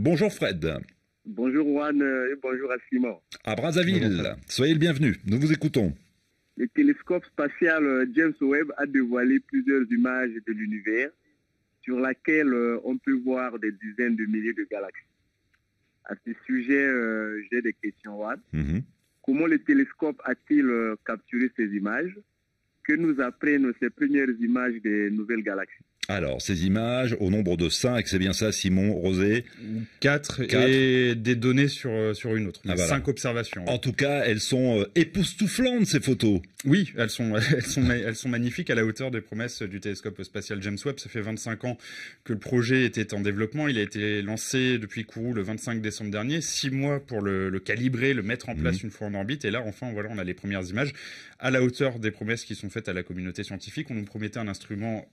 Bonjour Fred. Bonjour Juan euh, et bonjour à Simon. À Brazzaville, soyez le bienvenu, nous vous écoutons. Le télescope spatial euh, James Webb a dévoilé plusieurs images de l'univers sur laquelle euh, on peut voir des dizaines de milliers de galaxies. À ce sujet, j'ai des questions, Juan. Mhm. Comment le télescope a-t-il capturé ces images Que nous apprennent ces premières images des nouvelles galaxies alors, ces images, au nombre de 5, c'est bien ça, Simon, Rosé 4, et des données sur, euh, sur une autre. 5 ah, observations. En tout cas, elles sont euh, époustouflantes, ces photos. Oui, elles sont, elles, sont, elles sont magnifiques, à la hauteur des promesses du télescope spatial James Webb. Ça fait 25 ans que le projet était en développement. Il a été lancé depuis Kourou le 25 décembre dernier. Six mois pour le, calibrer, le mettre en place mhm. une fois en orbite. Et là, enfin, voilà, on a les premières images à la hauteur des promesses qui sont faites à la communauté scientifique. On nous promettait un instrument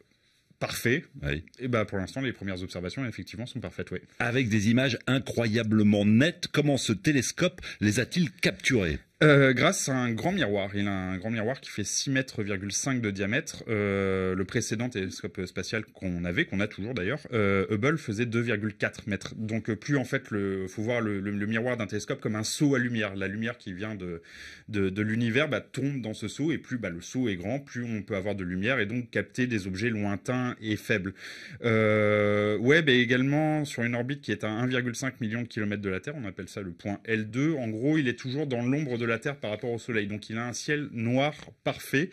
parfait. Et bah pour l'instant, les premières observations effectivement sont parfaites, oui. Avec des images incroyablement nettes, comment ce télescope les a-t-il capturées euh, grâce à un grand miroir. Il a un grand miroir qui fait 6,5 mètres de diamètre. Euh, le précédent télescope spatial qu'on avait, qu'on a toujours d'ailleurs, euh, Hubble faisait 2,4 mètres. Donc plus en fait, il faut voir le, miroir d'un télescope comme un seau à lumière. La lumière qui vient de, de, l'univers bah, tombe dans ce seau et plus bah, le seau est grand, plus on peut avoir de lumière et donc capter des objets lointains et faibles. Webb bah, est également sur une orbite qui est à 1,5 million de kilomètres de la Terre. On appelle ça le point L2. En gros, il est toujours dans l'ombre de la Terre par rapport au Soleil. Donc il a un ciel noir parfait,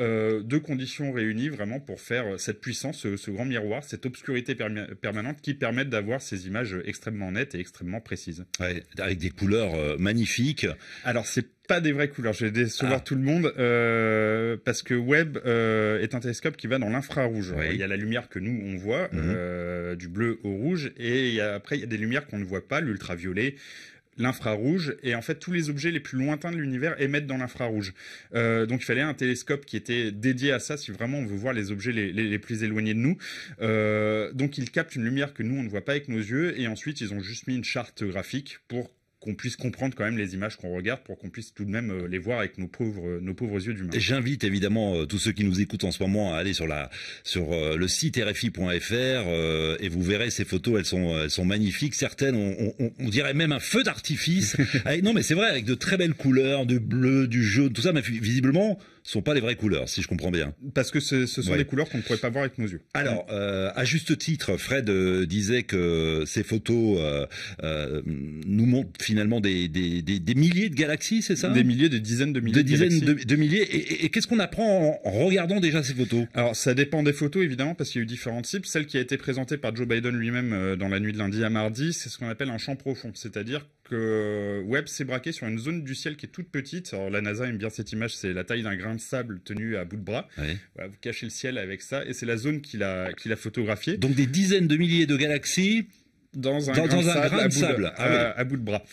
euh, deux conditions réunies vraiment pour faire euh, cette puissance, ce, grand miroir, cette obscurité permanente qui permettent d'avoir ces images extrêmement nettes et extrêmement précises. avec des couleurs euh, magnifiques. Alors c'est pas des vraies couleurs. Je vais décevoir ah. tout le monde parce que Webb est un télescope qui va dans l'infrarouge. Il y a la lumière que nous on voit, mhm. du bleu au rouge, et après il y a des lumières qu'on ne voit pas, l'ultraviolet, l'infrarouge et en fait tous les objets les plus lointains de l'univers émettent dans l'infrarouge. Euh, donc il fallait un télescope qui était dédié à ça si vraiment on veut voir les objets les, plus éloignés de nous. Euh, donc ils captent une lumière que nous on ne voit pas avec nos yeux et ensuite ils ont juste mis une charte graphique pour qu'on puisse comprendre quand même les images qu'on regarde pour qu'on puisse tout de même euh, les voir avec nos pauvres, euh, nos pauvres yeux et J'invite évidemment euh, tous ceux qui nous écoutent en ce moment à aller sur la, sur le site rfi.fr et vous verrez ces photos, elles sont, elles sont magnifiques. Certaines, on, on, dirait même un feu d'artifice. non, mais c'est vrai, avec de très belles couleurs, du bleu, du jaune, tout ça. Mais visiblement, ce sont pas les vraies couleurs, si je comprends bien. Parce que ce, sont des couleurs qu'on ne pourrait pas voir avec nos yeux. Alors, à juste titre, Fred disait que ces photos nous montrent finalement finalement des, milliers de galaxies, c'est ça Des milliers, des dizaines de milliers. Des dizaines de, milliers. Et, qu'est-ce qu'on apprend en, regardant déjà ces photos Alors ça dépend des photos évidemment parce qu'il y a eu différents types. Celle qui a été présentée par Joe Biden lui-même euh, dans la nuit de lundi à mardi, c'est ce qu'on appelle un champ profond, c'est-à-dire que Webb s'est braqué sur une zone du ciel qui est toute petite. Alors la NASA aime bien cette image, c'est la taille d'un grain de sable tenu à bout de bras. vous cachez le ciel avec ça et c'est la zone qu'il a, qu'il a photographiée. Donc des dizaines de milliers de galaxies dans un dans, grain, de, sable ah à bout de, bras.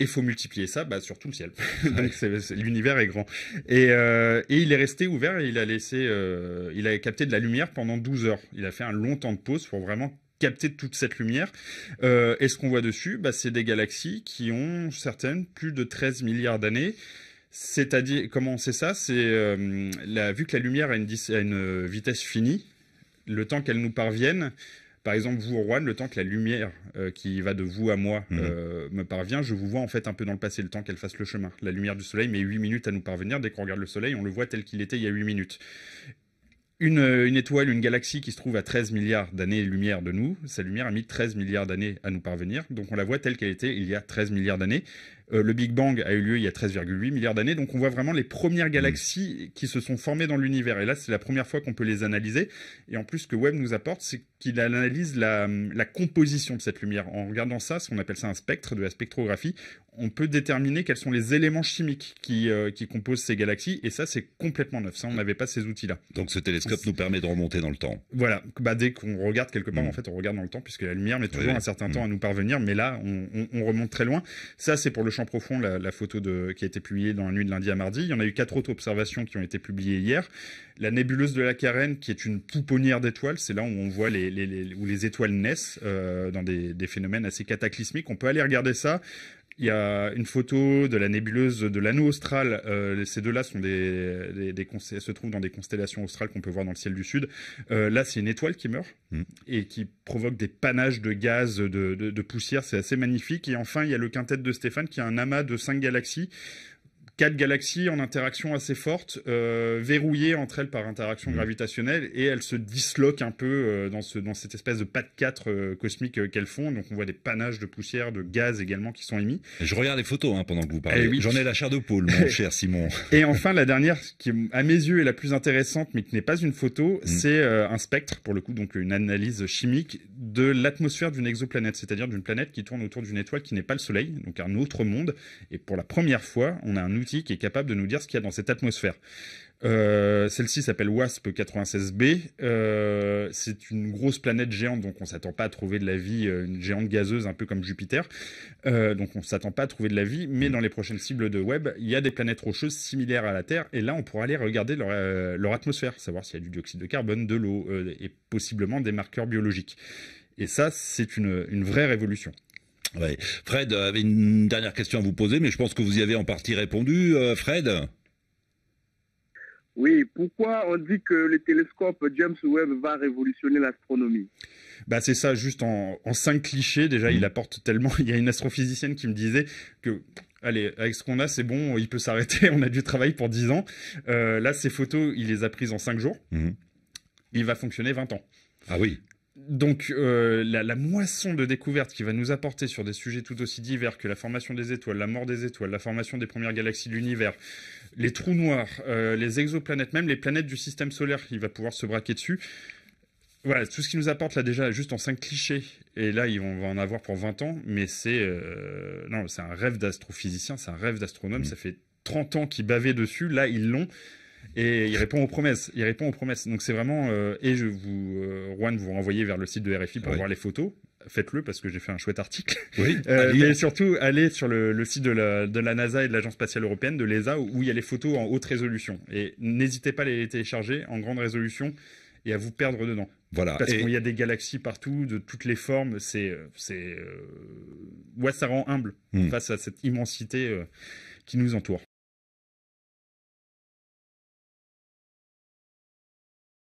Et faut multiplier ça bah, sur tout le ciel. Ah l'univers est grand. Euh, et, il est resté ouvert et il a laissé, euh, il a capté de la lumière pendant 12 heures. Il a fait un long temps de pause pour vraiment capter toute cette lumière. Euh, et ce qu'on voit dessus, bah, c'est des galaxies qui ont certaines plus de 13 milliards d'années. C'est-à-dire, comment on sait ça C'est vu que la lumière a une, a une vitesse finie, le temps qu'elle nous parvienne, par exemple, vous, Rouen, le temps que la lumière euh, qui va de vous à moi mhm. euh, me parvient, je vous vois en fait un peu dans le passé, le temps qu'elle fasse le chemin. La lumière du soleil met 8 minutes à nous parvenir. Dès qu'on regarde le soleil, on le voit tel qu'il était il y a 8 minutes. Une, euh, une, étoile, une galaxie qui se trouve à 13 milliards d'années-lumière de nous, sa lumière a mis 13 milliards d'années à nous parvenir, donc on la voit telle qu'elle était il y a 13 milliards d'années. Euh, le Big Bang a eu lieu il y a 13,8 milliards d'années, donc on voit vraiment les premières mmh. galaxies qui se sont formées dans l'univers. Et là, c'est la première fois qu'on peut les analyser. Et en plus, ce que Webb nous apporte, c'est qu'il analyse la, composition de cette lumière. En regardant ça, on appelle ça un spectre, de la spectrographie, on peut déterminer quels sont les éléments chimiques qui, euh, qui composent ces galaxies. Et ça, c'est complètement neuf. Ça, on n'avait pas ces outils-là. Donc ce télescope nous permet de remonter dans le temps. Voilà. Bah, dès qu'on regarde quelque part, mmh. en fait, on regarde dans le temps, puisque la lumière met toujours un certain mmh. temps à nous parvenir. Mais là, on, on remonte très loin. Ça, c'est pour le en profond, la, photo de, qui a été publiée dans la nuit de lundi à mardi. Il y en a eu quatre autres observations qui ont été publiées hier. La nébuleuse de la Carène, qui est une pouponnière d'étoiles, c'est là où on voit où les étoiles naissent euh, dans des, phénomènes assez cataclysmiques. On peut aller regarder ça il y a une photo de la nébuleuse de l'anneau austral. Euh, ces deux-là sont des, se trouvent dans des constellations australes qu'on peut voir dans le ciel du sud. Euh, là, c'est une étoile qui meurt mm. et qui provoque des panaches de gaz, de, poussière. C'est assez magnifique. Et enfin, il y a le quintet de Stéphane qui est un amas de cinq galaxies quatre galaxies en interaction assez forte, euh, verrouillées entre elles par interaction mmh. gravitationnelle, et elles se disloquent un peu euh, dans, ce, dans cette espèce de pas de quatre euh, cosmique qu'elles font. Donc on voit des panaches de poussière, de gaz également qui sont émis. Je regarde les photos hein, pendant que vous parlez. Eh J'en ai la chair de poule, mon cher Simon. et enfin, la dernière, qui à mes yeux est la plus intéressante, mais qui n'est pas une photo, mmh. c'est un spectre, pour le coup, donc une analyse chimique de l'atmosphère d'une exoplanète, c'est-à-dire d'une planète qui tourne autour d'une étoile qui n'est pas le Soleil, donc un autre monde. Et pour la première fois, on a un qui est capable de nous dire ce qu'il y a dans cette atmosphère. Euh, celle-ci s'appelle WASP 96b. Euh, c'est une grosse planète géante, donc on s'attend pas à trouver de la vie, euh, une géante gazeuse un peu comme Jupiter. donc on s'attend pas à trouver de la vie, mais dans les prochaines cibles de web, il y a des planètes rocheuses similaires à la Terre, et là on pourra aller regarder leur, atmosphère, savoir s'il y a du dioxyde de carbone, de l'eau, et possiblement des marqueurs biologiques. Et ça, c'est une vraie révolution. Fred euh, avait une dernière question à vous poser, mais je pense que vous y avez en partie répondu, euh, Fred. Oui, pourquoi on dit que le télescope James Webb va révolutionner l'astronomie bah c'est ça, juste en, cinq clichés. Déjà, il mm. apporte tellement. Il y a une astrophysicienne qui me disait que allez, avec ce qu'on a, c'est bon, il peut s'arrêter, on a du travail pour 10 ans. Euh, là, ces photos, il les a prises en cinq jours. Mm-hmm. Il va fonctionner 20 ans. Ah oui donc euh, la, moisson de découvertes qui va nous apporter sur des sujets tout aussi divers que la formation des étoiles, la mort des étoiles, la formation des premières galaxies de l'univers, les trous noirs, euh, les exoplanètes, même les planètes du système solaire, il va pouvoir se braquer dessus. Voilà, tout ce qui nous apporte là déjà, juste en cinq clichés, et là ils va en avoir pour 20 ans, mais c'est euh, non, c'est un rêve d'astrophysicien, c'est un rêve d'astronome, mmh. ça fait 30 ans qu'ils bavaient dessus, là ils l'ont et il répond aux promesses. Il répond aux promesses. Donc c'est vraiment euh, et je vous euh, Juan vous renvoyez vers le site de RFI pour voir les photos. Faites-le parce que j'ai fait un chouette article. Oui. Euh, surtout allez sur le, site de la, NASA et de l'Agence spatiale européenne de l'ESA où, il y a les photos en haute résolution et n'hésitez pas à les télécharger en grande résolution et à vous perdre dedans. Voilà. Parce qu'il y a des galaxies partout, de toutes les formes. C'est, c'est, ouais, ça rend humble hmm. face à cette immensité qui nous entoure.